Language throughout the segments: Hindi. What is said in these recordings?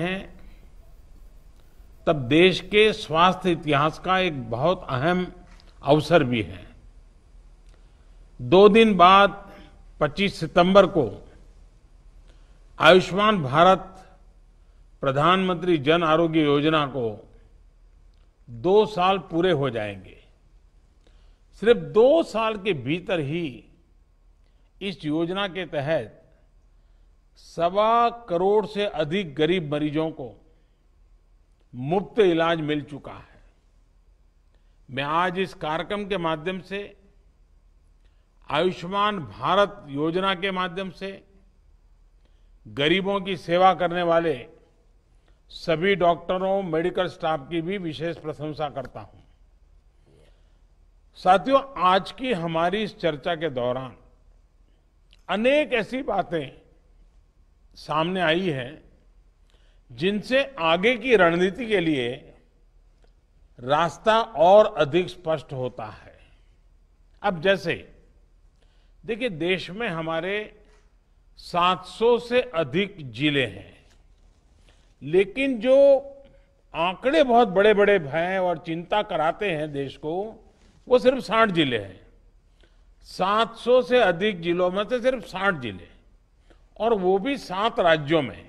हैं तब देश के स्वास्थ्य इतिहास का एक बहुत अहम अवसर भी है दो दिन बाद 25 सितंबर को आयुष्मान भारत प्रधानमंत्री जन आरोग्य योजना को दो साल पूरे हो जाएंगे सिर्फ दो साल के भीतर ही इस योजना के तहत सवा करोड़ से अधिक गरीब मरीजों को मुफ्त इलाज मिल चुका है मैं आज इस कार्यक्रम के माध्यम से आयुष्मान भारत योजना के माध्यम से गरीबों की सेवा करने वाले सभी डॉक्टरों मेडिकल स्टाफ की भी विशेष प्रशंसा करता हूं साथियों आज की हमारी इस चर्चा के दौरान अनेक ऐसी बातें सामने आई है जिनसे आगे की रणनीति के लिए रास्ता और अधिक स्पष्ट होता है अब जैसे देखिए देश में हमारे 700 से अधिक जिले हैं लेकिन जो आंकड़े बहुत बड़े बड़े हैं और चिंता कराते हैं देश को वो सिर्फ साठ जिले हैं 700 से अधिक जिलों में से सिर्फ साठ जिले और वो भी सात राज्यों में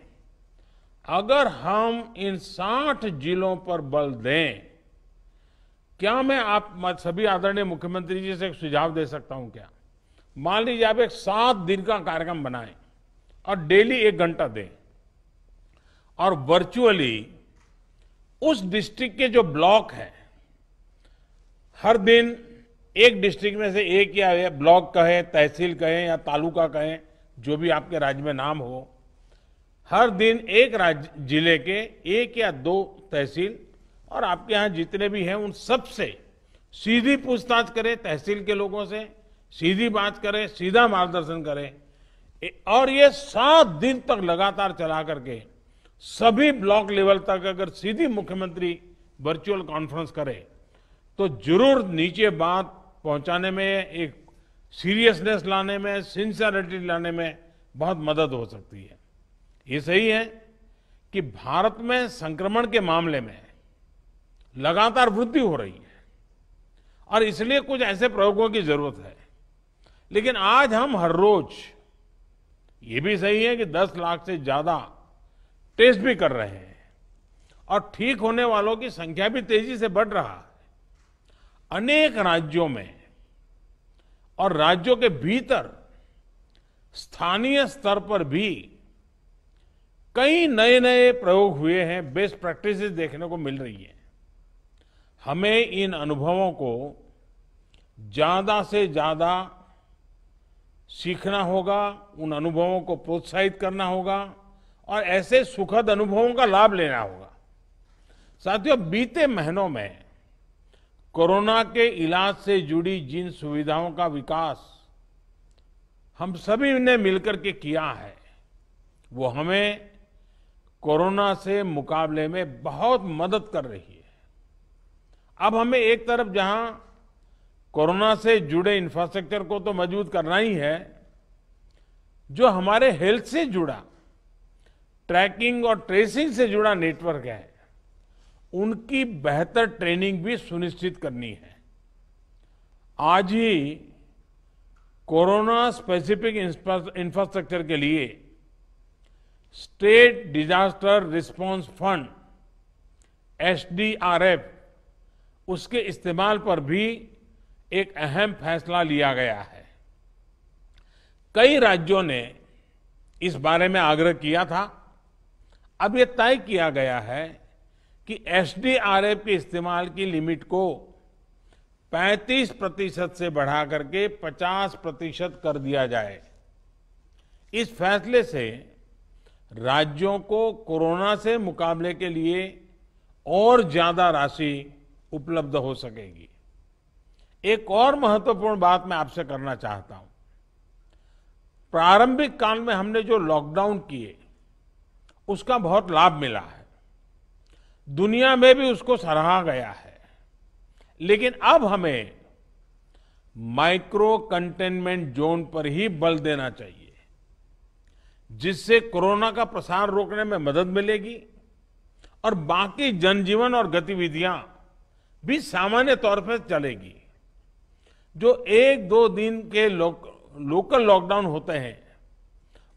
अगर हम इन साठ जिलों पर बल दें क्या मैं आप सभी आदरणीय मुख्यमंत्री जी से एक सुझाव दे सकता हूं क्या मान लीजिए आप एक सात दिन का कार्यक्रम बनाएं और डेली एक घंटा दें और वर्चुअली उस डिस्ट्रिक्ट के जो ब्लॉक है हर दिन एक डिस्ट्रिक्ट में से एक या ब्लॉक कहें तहसील कहें या तालुका कहें जो भी आपके राज्य में नाम हो हर दिन एक राज्य जिले के एक या दो तहसील और आपके यहाँ जितने भी हैं उन सब से सीधी पूछताछ करें तहसील के लोगों से सीधी बात करें सीधा मार्गदर्शन करें और ये सात दिन तक लगातार चला करके सभी ब्लॉक लेवल तक अगर सीधी मुख्यमंत्री वर्चुअल कॉन्फ्रेंस करे तो जरूर नीचे बात पहुंचाने में एक सीरियसनेस लाने में सिंसियरिटी लाने में बहुत मदद हो सकती है ये सही है कि भारत में संक्रमण के मामले में लगातार वृद्धि हो रही है और इसलिए कुछ ऐसे प्रयोगों की जरूरत है लेकिन आज हम हर रोज ये भी सही है कि 10 लाख से ज्यादा टेस्ट भी कर रहे हैं और ठीक होने वालों की संख्या भी तेजी से बढ़ रहा है अनेक राज्यों में और राज्यों के भीतर स्थानीय स्तर पर भी कई नए नए प्रयोग हुए हैं बेस्ट प्रैक्टिस देखने को मिल रही है हमें इन अनुभवों को ज्यादा से ज्यादा सीखना होगा उन अनुभवों को प्रोत्साहित करना होगा और ऐसे सुखद अनुभवों का लाभ लेना होगा साथियों बीते महीनों में कोरोना के इलाज से जुड़ी जिन सुविधाओं का विकास हम सभी ने मिलकर के किया है वो हमें कोरोना से मुकाबले में बहुत मदद कर रही है अब हमें एक तरफ जहां कोरोना से जुड़े इंफ्रास्ट्रक्चर को तो मजबूत करना ही है जो हमारे हेल्थ से जुड़ा ट्रैकिंग और ट्रेसिंग से जुड़ा नेटवर्क है उनकी बेहतर ट्रेनिंग भी सुनिश्चित करनी है आज ही कोरोना स्पेसिफिक इंफ्रास्ट्रक्चर के लिए state disaster response fund SDRF उसके इस्तेमाल पर भी एक अहम फैसला लिया गया है कई राज्यों ने इस बारे में आग्रह किया था अब यह तय किया गया है कि एसडीआरएफ के इस्तेमाल की लिमिट को 35 प्रतिशत से बढ़ा करके 50 प्रतिशत कर दिया जाए इस फैसले से राज्यों को कोरोना से मुकाबले के लिए और ज्यादा राशि उपलब्ध हो सकेगी एक और महत्वपूर्ण बात मैं आपसे करना चाहता हूं प्रारंभिक काल में हमने जो लॉकडाउन किए उसका बहुत लाभ मिला है दुनिया में भी उसको सराहा गया है लेकिन अब हमें माइक्रो कंटेनमेंट जोन पर ही बल देना चाहिए जिससे कोरोना का प्रसार रोकने में मदद मिलेगी और बाकी जनजीवन और गतिविधियां भी सामान्य तौर पर चलेगी जो एक दो दिन के लोक, लोकल लॉकडाउन होते हैं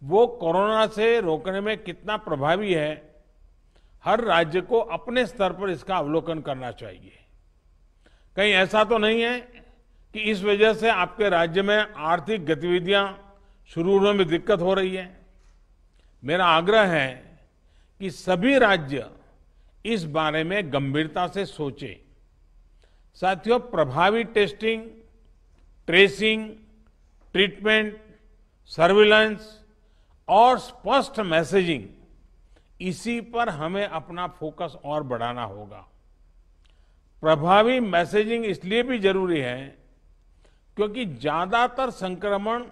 वो कोरोना से रोकने में कितना प्रभावी है हर राज्य को अपने स्तर पर इसका अवलोकन करना चाहिए कहीं ऐसा तो नहीं है कि इस वजह से आपके राज्य में आर्थिक गतिविधियां शुरू होने में दिक्कत हो रही है मेरा आग्रह है कि सभी राज्य इस बारे में गंभीरता से सोचें साथियों प्रभावी टेस्टिंग ट्रेसिंग ट्रीटमेंट सर्विलांस और स्पष्ट मैसेजिंग इसी पर हमें अपना फोकस और बढ़ाना होगा प्रभावी मैसेजिंग इसलिए भी जरूरी है क्योंकि ज्यादातर संक्रमण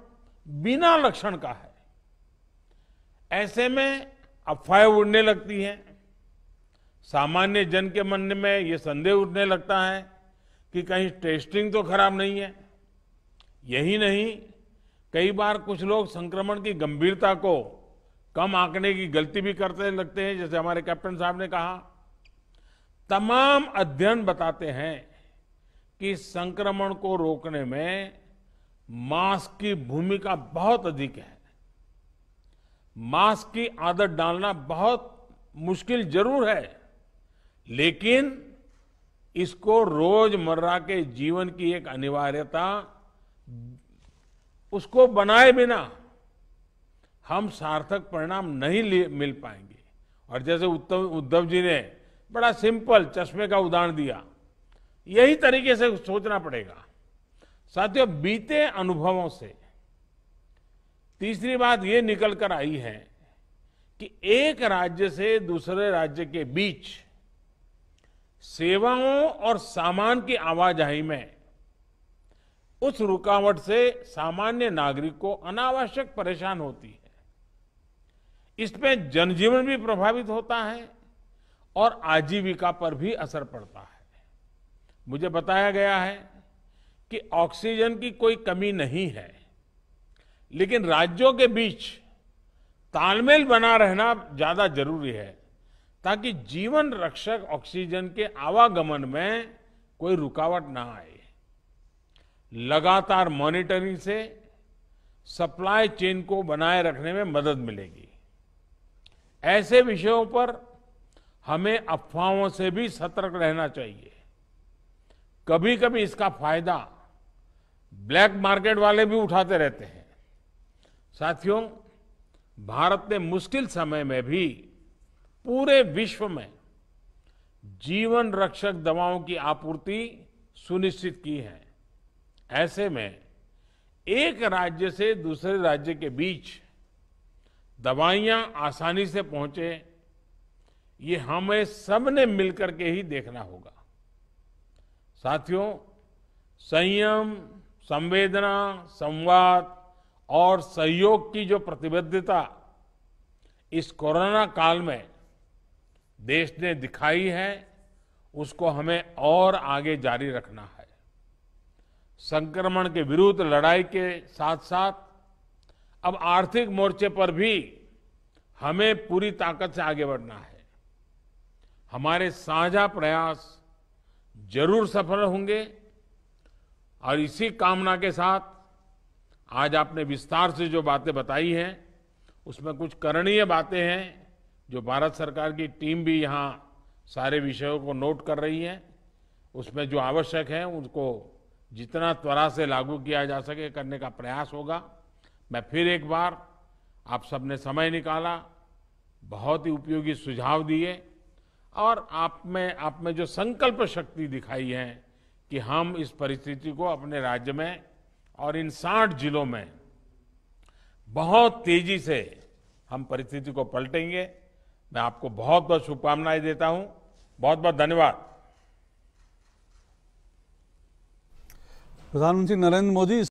बिना लक्षण का है ऐसे में अफवाहें उड़ने लगती हैं सामान्य जन के मन में यह संदेह उठने लगता है कि कहीं टेस्टिंग तो खराब नहीं है यही नहीं कई बार कुछ लोग संक्रमण की गंभीरता को कम आंकने की गलती भी करते लगते हैं जैसे हमारे कैप्टन साहब ने कहा तमाम अध्ययन बताते हैं कि संक्रमण को रोकने में मास्क की भूमिका बहुत अधिक है मास्क की आदत डालना बहुत मुश्किल जरूर है लेकिन इसको रोजमर्रा के जीवन की एक अनिवार्यता उसको बनाए बिना हम सार्थक परिणाम नहीं मिल पाएंगे और जैसे उत्तम उद्धव जी ने बड़ा सिंपल चश्मे का उदाहरण दिया यही तरीके से सोचना पड़ेगा साथियों बीते अनुभवों से तीसरी बात यह निकल कर आई है कि एक राज्य से दूसरे राज्य के बीच सेवाओं और सामान की आवाजाही में उस रुकावट से सामान्य नागरिक को अनावश्यक परेशान होती है इसमें जनजीवन भी प्रभावित होता है और आजीविका पर भी असर पड़ता है मुझे बताया गया है कि ऑक्सीजन की कोई कमी नहीं है लेकिन राज्यों के बीच तालमेल बना रहना ज्यादा जरूरी है ताकि जीवन रक्षक ऑक्सीजन के आवागमन में कोई रुकावट ना आए लगातार मॉनिटरिंग से सप्लाई चेन को बनाए रखने में मदद मिलेगी ऐसे विषयों पर हमें अफवाहों से भी सतर्क रहना चाहिए कभी कभी इसका फायदा ब्लैक मार्केट वाले भी उठाते रहते हैं साथियों भारत ने मुश्किल समय में भी पूरे विश्व में जीवन रक्षक दवाओं की आपूर्ति सुनिश्चित की है ऐसे में एक राज्य से दूसरे राज्य के बीच दवाइयां आसानी से पहुंचे ये हमें सबने मिलकर के ही देखना होगा साथियों संयम संवेदना संवाद और सहयोग की जो प्रतिबद्धता इस कोरोना काल में देश ने दिखाई है उसको हमें और आगे जारी रखना है संक्रमण के विरुद्ध लड़ाई के साथ साथ अब आर्थिक मोर्चे पर भी हमें पूरी ताकत से आगे बढ़ना है हमारे साझा प्रयास जरूर सफल होंगे और इसी कामना के साथ आज आपने विस्तार से जो बातें बताई हैं उसमें कुछ करणीय बातें हैं जो भारत सरकार की टीम भी यहाँ सारे विषयों को नोट कर रही है उसमें जो आवश्यक है उनको जितना त्वरा से लागू किया जा सके करने का प्रयास होगा मैं फिर एक बार आप सबने समय निकाला बहुत ही उपयोगी सुझाव दिए और आप में आप में जो संकल्प शक्ति दिखाई है कि हम इस परिस्थिति को अपने राज्य में और इन साठ जिलों में बहुत तेजी से हम परिस्थिति को पलटेंगे मैं आपको बहुत बहुत शुभकामनाएं देता हूं बहुत बहुत धन्यवाद प्रधानमंत्री नरेंद्र मोदी